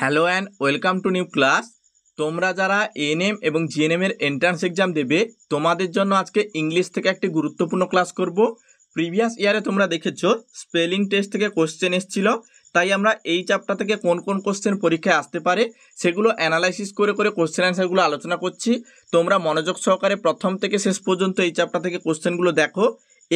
hello and welcome to new class তোমরা যারা ANM এবং জিএনএম এর এন্ট্রান্স এক্সাম দেবে তোমাদের জন্য আজকে ইংলিশ থেকে একটি গুরুত্বপূর্ণ ক্লাস করব প্রিভিয়াস ইয়ারে তোমরা দেখেছ স্পেলিং টেস্ট থেকে কোশ্চেন এসেছিল তাই আমরা এই চ্যাপ্টার থেকে কোন কোন কোশ্চেন পরীক্ষায় আসতে পারে সেগুলো অ্যানালাইসিস করে করে কোশ্চেন অ্যান্সারগুলো আলোচনা করছি তোমরা মনোযোগ সহকারে প্রথম থেকে শেষ পর্যন্ত এই চ্যাপ্টার থেকে কোশ্চেনগুলো দেখো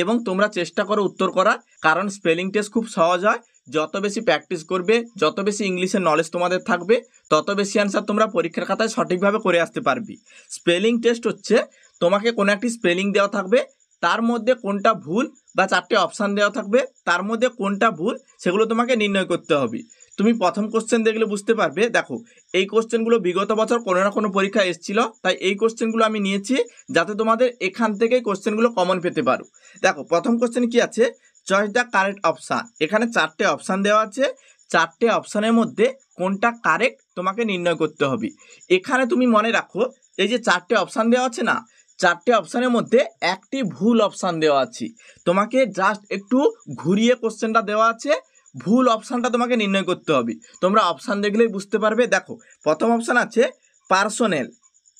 এবং তোমরা চেষ্টা করো উত্তর করার কারণ স্পেলিং টেস্ট খুব সহজ হয় যত বেশি প্র্যাকটিস করবে যত বেশি ইংলিশের নলেজ তোমাদের থাকবে তত বেশি অ্যান্সার তোমরা পরীক্ষার খাতায় সঠিকভাবে করে আসতে পারবি স্পেলিং টেস্ট হচ্ছে তোমাকে কোনো একটি স্পেলিং দেওয়া থাকবে তার মধ্যে কোনটা ভুল বা চারটে অপশান দেওয়া থাকবে তার মধ্যে কোনটা ভুল সেগুলো তোমাকে নির্ণয় করতে হবে তুমি প্রথম কোশ্চেন দেখলে বুঝতে পারবে দেখো এই কোশ্চেনগুলো বিগত বছর কোনো না কোনো পরীক্ষা এসেছিল তাই এই কোশ্চেনগুলো আমি নিয়েছি যাতে তোমাদের এখান থেকে কোশ্চেনগুলো কমন পেতে পারো দেখো প্রথম কোশ্চেন কি আছে চয়েস দ্য কারেক্ট অপশান এখানে চারটে অপশান দেওয়া আছে চারটে অপশানের মধ্যে কোনটা কারেক্ট তোমাকে নির্ণয় করতে হবে এখানে তুমি মনে রাখো এই যে চারটে অপশান দেওয়া আছে না চারটে অপশানের মধ্যে একটি ভুল অপশান দেওয়া আছে তোমাকে জাস্ট একটু ঘুরিয়ে কোশ্চেনটা দেওয়া আছে ভুল অপশানটা তোমাকে নির্ণয় করতে হবে তোমরা অপশান দেখলেই বুঝতে পারবে দেখো প্রথম অপশান আছে পার্সোনেল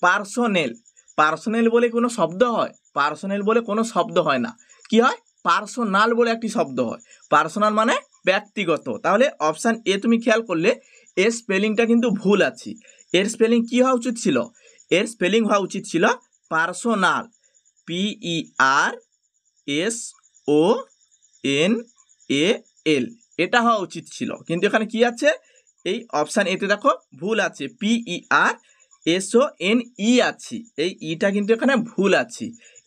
পার্সোনেল পার্সোনেল বলে কোনো শব্দ হয় পার্সোনেল বলে কোনো শব্দ হয় না কি হয় পার্সোনাল বলে একটি শব্দ হয় পার্সোনাল মানে ব্যক্তিগত তাহলে অপশান এ তুমি খেয়াল করলে এর স্পেলিংটা কিন্তু ভুল আছে এর স্পেলিং কী হওয়া উচিত ছিল এর স্পেলিং হওয়া উচিত ছিল personal P E R S O N A L এটা হওয়া উচিত ছিল কিন্তু এখানে কি আছে এই অপশান এতে দেখো ভুল আছে পিই আর এসও এন ই আছে এই ইটা e কিন্তু এখানে ভুল আছে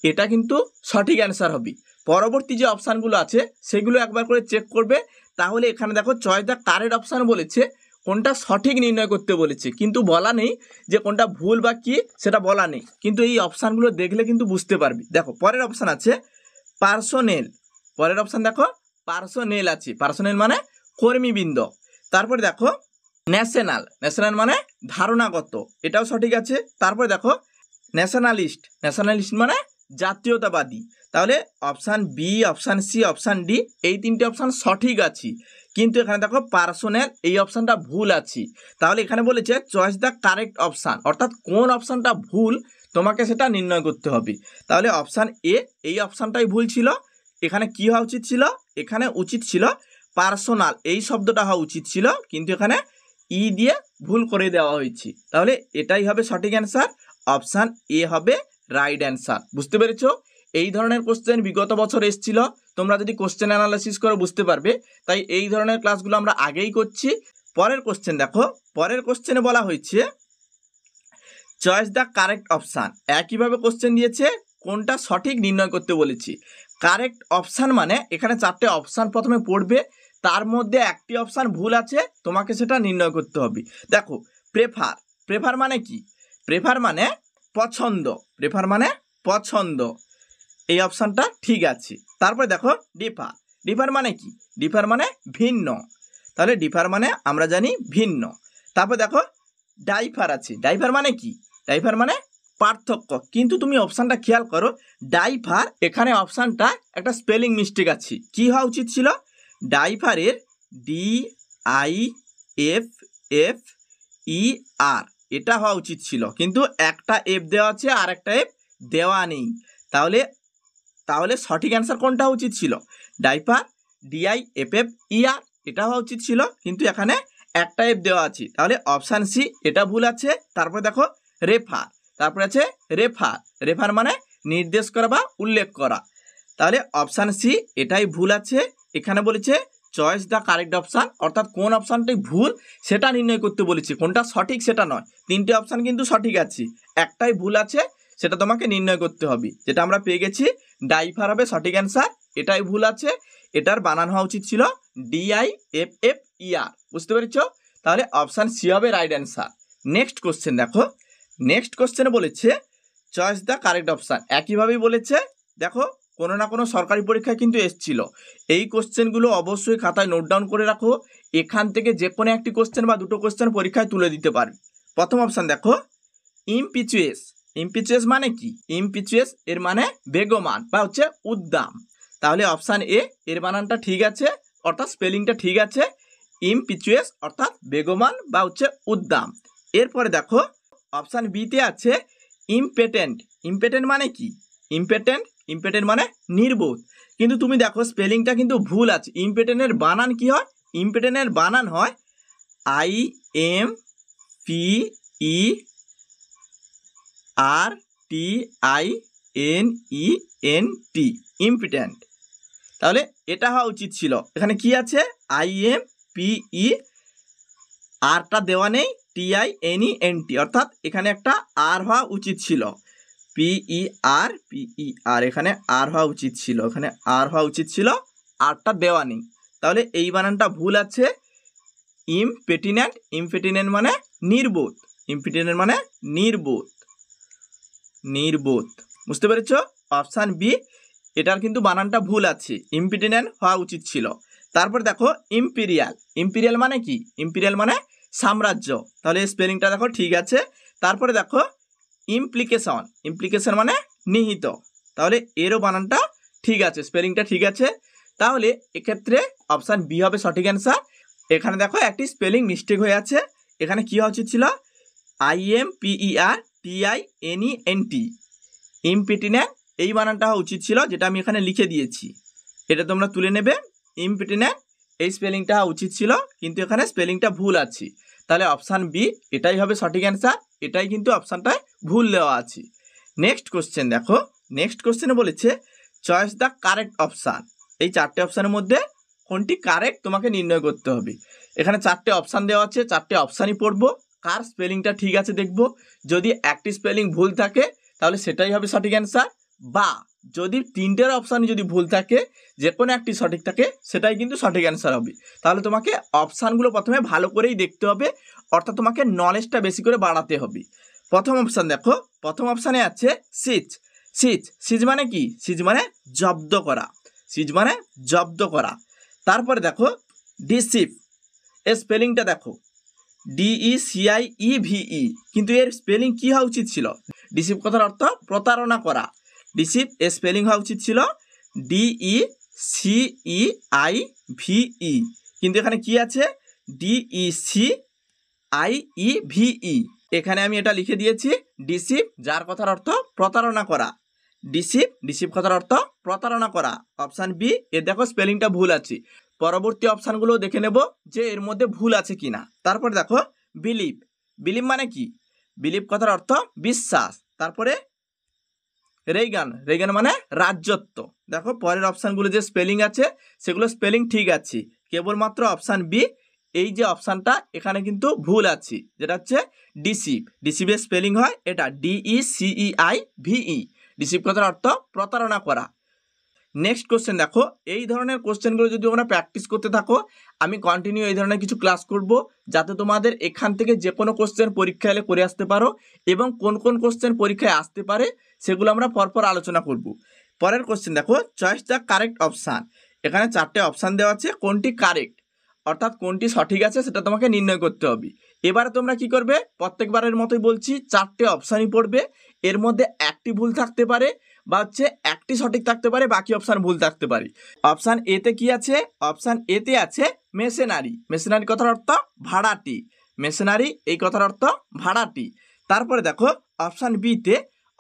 এটা কিন্তু সঠিক অ্যান্সার হবে পরবর্তী যে অপশানগুলো আছে সেগুলো একবার করে চেক করবে তাহলে এখানে দেখো চয়েস দ্য কারের অপশান বলেছে কোনটা সঠিক নির্ণয় করতে বলেছে কিন্তু বলা নেই যে কোনটা ভুল বা কি সেটা বলা নেই কিন্তু এই অপশানগুলো দেখলে কিন্তু বুঝতে পারবি দেখো পরের অপশান আছে পার্সোনেল পরের অপশান দেখো পার্সোনেল আছে পার্সোনেল মানে কর্মীবৃন্দ তারপরে দেখো ন্যাশনাল ন্যাশনাল মানে ধারণাগত এটাও সঠিক আছে তারপরে দেখো ন্যাশনালিস্ট ন্যাশনালিস্ট মানে জাতীয়তাবাদী তাহলে option B option C option D এই তিনটে অপশান সঠিক আছে কিন্তু এখানে দেখো পার্সোনাল এই অপশানটা ভুল আছে তাহলে এখানে বলেছে চয়েস দ্য কারেক্ট অপশান অর্থাৎ কোন অপশানটা ভুল তোমাকে সেটা নির্ণয় করতে হবে তাহলে অপশান এ এই অপশানটাই ভুল ছিল এখানে কি হওয়া উচিত ছিল এখানে উচিত ছিল পার্সোনাল এই শব্দটা হওয়া উচিত ছিল কিন্তু এখানে ই e দিয়ে ভুল করে দেওয়া হয়েছে তাহলে এটাই হবে সঠিক অ্যান্সার অপশান এ হবে রাইট অ্যান্সার বুঝতে পেরেছো এই ধরনের কোশ্চেন বিগত বছর এসছিল তোমরা যদি কোশ্চেন অ্যানালাইসিস করে বুঝতে পারবে তাই এই ধরনের ক্লাসগুলো আমরা আগেই করছি পরের কোশ্চেন দেখো পরের কোশ্চেনে বলা হয়েছে চয়েস দ্য কারেক্ট অপশান একইভাবে কোশ্চেন দিয়েছে কোনটা সঠিক নির্ণয় করতে বলেছি কারেক্ট অপশান মানে এখানে চারটে অপশান প্রথমে পড়বে তার মধ্যে একটি অপশান ভুল আছে তোমাকে সেটা নির্ণয় করতে হবে দেখো প্রেফার প্রেফার মানে কি প্রেফার মানে পছন্দ প্রেফার মানে পছন্দ এই অপশানটা ঠিক আছে তারপরে দেখো ডিফার ডিফার মানে কি ডিফার মানে ভিন্ন তাহলে ডিফার মানে আমরা জানি ভিন্ন তারপর দেখো ডাইফার আছে ডাইফার মানে কি ডাইফার মানে পার্থক্য কিন্তু তুমি অপশানটা খেয়াল করো ডাইফার এখানে অপশানটা একটা স্পেলিং মিস্টেক আছে কি হওয়া উচিত ছিল ডাইফারের D I F F E R এটা হওয়া উচিত ছিল কিন্তু একটা এফ দেওয়া আছে আর একটা এফ দেওয়া নেই তাহলে তাহলে সঠিক অ্যান্সার কোনটা উচিত ছিল ডাইপার ডিআই এফ এফ ইয়ার এটা হওয়া উচিত ছিল কিন্তু এখানে একটা এফ দেওয়া আছে তাহলে অপশান সি এটা ভুল আছে তারপরে দেখো রেফার তারপরে আছে রেফার রেফার মানে নির্দেশ করা বা উল্লেখ করা তাহলে অপশান সি এটাই ভুল আছে এখানে বলেছে চয়েস দ্য কারেক্ট অপশান অর্থাৎ কোন অপশানটাই ভুল সেটা নির্ণয় করতে বলেছি কোনটা সঠিক সেটা নয় তিনটে অপশান কিন্তু সঠিক আছে একটাই ভুল আছে সেটা তোমাকে নির্ণয় করতে হবে যেটা আমরা পেয়ে গেছি ডাইফার হবে সঠিক অ্যান্সার এটাই ভুল আছে এটার বানানো হওয়া উচিত ছিল ডিআই এফ এফ ইআর বুঝতে পেরেছ তাহলে অপশান সি হবে রাইট অ্যান্সার নেক্সট কোশ্চেন দেখো নেক্সট কোশ্চেনে বলেছে চয়েস দ্য কারেক্ট অপশান একইভাবেই বলেছে দেখো কোনো না কোনো সরকারি পরীক্ষায় কিন্তু এসছিল এই কোশ্চেনগুলো অবশ্যই খাতায় নোট ডাউন করে রাখো এখান থেকে যে কোনো একটি কোশ্চেন বা দুটো কোশ্চেন পরীক্ষায় তুলে দিতে পারবে প্রথম অপশান দেখো ইমপিচুয়েস ইম্পিচুয়েস মানে কি ইম্পিচুয়েস এর মানে বেগমান বা হচ্ছে উদ্দাম তাহলে অপশান এ এর বানানটা ঠিক আছে অর্থাৎ স্পেলিংটা ঠিক আছে ইম্পিচুয়েস অর্থাৎ বেগমান বা হচ্ছে উদ্দাম এরপরে দেখো অপশান বিতে আছে ইম্পেটেন্ট ইম্পেটেন্ট মানে কি ইম্পেটেন্ট ইম্পেটেন্ট মানে নির্বোধ কিন্তু তুমি দেখো স্পেলিংটা কিন্তু ভুল আছে ইম্পেটেন্টের বানান কি হয় ইম্পেটেন্টের বানান হয় I M P E R T I N E N T impertinent তাহলে এটা হওয়া উচিত ছিল এখানে কি আছে আই এম পি ই আরটা দেওয়া নেই T I N E N T অর্থাৎ এখানে একটা আর হওয়া উচিত ছিল পি ই আর পি ই আর এখানে আর হওয়া উচিত ছিল এখানে আর হওয়া উচিত ছিল আরটা দেওয়া নেই তাহলে এই বানানটা ভুল আছে ইম্পেটিনেন্ট ইম্পেটিনেন্ট মানে নির্বোধ ইমপেটিনেন্ট মানে নির্বোধ নির্বোধ বুঝতে পেরেছ অপশান বি এটার কিন্তু বানানটা ভুল আছে ইম্পিটিনেন্ট হওয়া উচিত ছিল তারপর দেখো ইম্পিরিয়াল ইম্পিরিয়াল মানে কি ইম্পিরিয়াল মানে সাম্রাজ্য তাহলে স্পেলিংটা দেখো ঠিক আছে তারপরে দেখো ইমপ্লিকেশন ইমপ্লিকেশন মানে নিহিত তাহলে এরও বানানটা ঠিক আছে স্পেলিংটা ঠিক আছে তাহলে এক্ষেত্রে অপশান বি হবে সঠিক অ্যান্সার এখানে দেখো একটি স্পেলিং মিস্টেক হয়ে আছে এখানে কী হওয়া উচিত ছিল I M P E R T I N E N T এই বানানটা উচিত ছিল যেটা আমি এখানে লিখে দিয়েছি এটা তোমরা তুলে নেবে ইমপিটিন্যান্ট এই স্পেলিংটা উচিত ছিল কিন্তু এখানে স্পেলিংটা ভুল আছে তাহলে অপশান বি এটাই হবে সঠিক অ্যান্সার এটাই কিন্তু অপশানটায় ভুল দেওয়া আছে নেক্সট কোশ্চেন দেখো নেক্সট কোশ্চেনে বলেছে চয়েস দ্য কারেক্ট অপশান এই চারটে অপশানের মধ্যে কোনটি কারেক্ট তোমাকে নির্ণয় করতে হবে এখানে চারটে অপশান দেওয়া আছে চারটে অপশানই পড়বো কার স্পেলিংটা ঠিক আছে দেখব যদি একটি স্পেলিং ভুল থাকে তাহলে সেটাই হবে সঠিক অ্যান্সার বা যদি তিনটের অপশানে যদি ভুল থাকে যে কোনো একটি সঠিক থাকে সেটাই কিন্তু সঠিক অ্যান্সার হবে তাহলে তোমাকে অপশানগুলো প্রথমে ভালো করেই দেখতে হবে অর্থাৎ তোমাকে নলেজটা বেশি করে বাড়াতে হবে প্রথম অপশান দেখো প্রথম অপশানে আছে সিচ সিচ সিজ মানে কি সিজ মানে জব্দ করা সিজ মানে জব্দ করা তারপরে দেখো ডিসিপ এর স্পেলিংটা দেখো ডিই সিআই ই ভিই কিন্তু এর স্পেলিং কী হওয়া উচিত ছিল ডিসিপ কথার অর্থ প্রতারণা করা ডিসিপ এর স্পেলিং হওয়া উচিত ছিল ডিই সিই আই ভিই কিন্তু এখানে কি আছে D E C I E V E এখানে আমি এটা লিখে দিয়েছি ডিসিপ যার কথার অর্থ প্রতারণা করা ডিসিপ ডিসিপ কথার অর্থ প্রতারণা করা অপশান বি এ দেখো স্পেলিংটা ভুল আছে পরবর্তী অপশানগুলো দেখে নেব যে এর মধ্যে ভুল আছে কি না তারপরে দেখো বিলিভ বিলিভ মানে কি বিলিভ কথার অর্থ বিশ্বাস তারপরে রেগান রেগান মানে রাজ্যত্ব দেখো পরের অপশানগুলো যে স্পেলিং আছে সেগুলো স্পেলিং ঠিক আছে কেবলমাত্র অপশান বি এই যে অপশানটা এখানে কিন্তু ভুল আছে যেটা হচ্ছে ডিসিভ ডিসিভের স্পেলিং হয় এটা ডিই সিই আই ভিই ডিসিভ কথার অর্থ প্রতারণা করা নেক্সট কোশ্চেন দেখো এই ধরনের কোশ্চেনগুলো যদি তোমরা প্র্যাকটিস করতে থাকো আমি কন্টিনিউ এই ধরনের কিছু ক্লাস করব যাতে তোমাদের এখান থেকে যে কোনো কোশ্চেন পরীক্ষা এলে করে আসতে পারো এবং কোন কোন কোশ্চেন পরীক্ষায় আসতে পারে সেগুলো আমরা পরপর আলোচনা করব পরের কোশ্চেন দেখো চয়েস দ্য কারেক্ট অপশান এখানে চারটে অপশান দেওয়া আছে কোনটি কারেক্ট অর্থাৎ কোনটি সঠিক আছে সেটা তোমাকে নির্ণয় করতে হবে এবারে তোমরা কি করবে প্রত্যেকবারের মতোই বলছি চারটে অপশানই পড়বে এর মধ্যে একটি ভুল থাকতে পারে বা হচ্ছে একটি সঠিক থাকতে পারে বাকি অপশান ভুল থাকতে পারে অপশান এতে কি আছে অপশান এতে আছে মেশিনারি মেশিনারি কথার অর্থ ভাড়াটি মেশিনারি এই কথার অর্থ ভাড়াটি তারপরে দেখো অপশান বিতে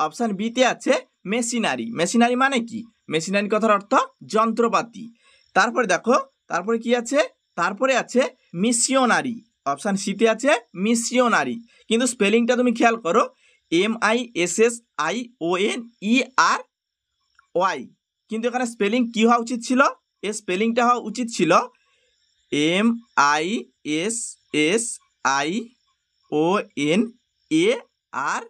অপশান বিতে আছে মেশিনারি মেশিনারি মানে কি মেশিনারি কথার অর্থ যন্ত্রপাতি তারপরে দেখো তারপরে কি আছে তারপরে আছে মিশিওনারি অপশান সিতে আছে মিশিওনারি কিন্তু স্পেলিংটা তুমি খেয়াল করো M I S S I O N E R Y কিন্তু এখানে স্পেলিং কী হওয়া উচিত ছিল এ স্পেলিংটা হওয়া উচিত ছিল M I S S I O N A R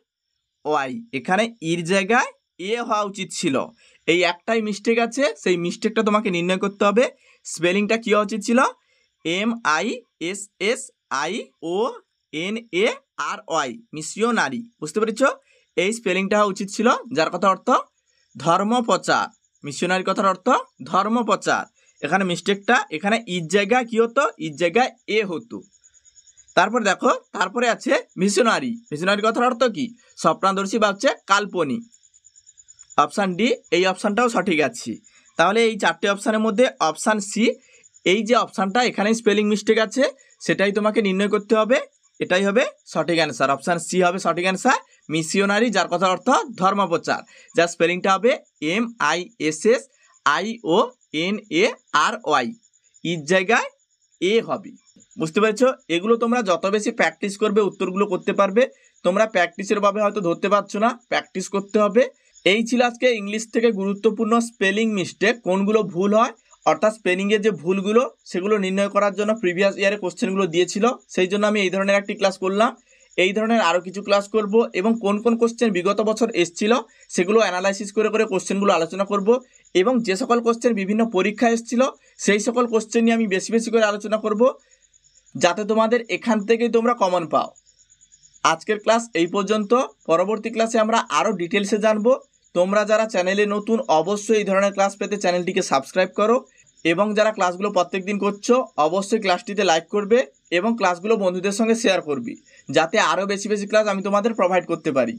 Y এখানে ইর জায়গায় এ হওয়া উচিত ছিল এই একটাই মিস্টেক আছে সেই মিস্টেকটা তোমাকে নির্ণয় করতে হবে স্পেলিংটা কী হওয়া উচিত ছিল M I S S I O N A R Y মিশীয় নারী বুঝতে পেরেছ এই স্পেলিংটা উচিত ছিল যার কথা অর্থ ধর্মপ্রচার মিশনারি কথার অর্থ ধর্মপ্রচার এখানে মিস্টেকটা এখানে ঈদ জায়গা কী হতো ঈদ জায়গা এ হতো তারপর দেখো তারপরে আছে মিশনারি মিশনারি কথার অর্থ কি স্বপ্নদর্শী বা হচ্ছে কাল্পনিক অপশান ডি এই অপশানটাও সঠিক আছে তাহলে এই চারটে অপশানের মধ্যে অপশান সি এই যে অপশানটা এখানে স্পেলিং মিস্টেক আছে সেটাই তোমাকে নির্ণয় করতে হবে এটাই হবে সঠিক অ্যান্সার অপশান সি হবে সঠিক অ্যান্সার মিশিওনারি যার কথার অর্থ ধর্মপ্রচার যার স্পেলিংটা হবে M I S S I O N A R Y ইর জায়গায় এ হবে বুঝতে পেরেছ এগুলো তোমরা যত বেশি প্র্যাকটিস করবে উত্তরগুলো করতে পারবে তোমরা প্র্যাকটিসের ভাবে হয়তো ধরতে পারছো না প্র্যাকটিস করতে হবে এই ছিল আজকে ইংলিশ থেকে গুরুত্বপূর্ণ স্পেলিং মিস্টেক কোনগুলো ভুল হয় অর্থাৎ স্পেলিংয়ের যে ভুলগুলো সেগুলো নির্ণয় করার জন্য প্রিভিয়াস ইয়ারে কোশ্চেনগুলো দিয়েছিল সেই জন্য আমি এই ধরনের একটি ক্লাস করলাম এই ধরনের আরও কিছু ক্লাস করব এবং কোন কোন কোশ্চেন বিগত বছর এসছিল সেগুলো অ্যানালাইসিস করে করে কোশ্চেনগুলো আলোচনা করব এবং যে সকল কোশ্চেন বিভিন্ন পরীক্ষা এসছিল সেই সকল কোশ্চেন নিয়ে আমি বেশি বেশি করে আলোচনা করব যাতে তোমাদের এখান থেকেই তোমরা কমন পাও আজকের ক্লাস এই পর্যন্ত পরবর্তী ক্লাসে আমরা আরও ডিটেলসে জানবো তোমরা যারা চ্যানেলে নতুন অবশ্যই এই ধরনের ক্লাস পেতে চ্যানেলটিকে সাবস্ক্রাইব করো এবং যারা ক্লাসগুলো প্রত্যেক দিন করছো অবশ্যই ক্লাসটিতে লাইক করবে এবং ক্লাসগুলো বন্ধুদের সঙ্গে শেয়ার করবি যাতে আরও বেশি বেশি ক্লাস আমি তোমাদের প্রোভাইড করতে পারি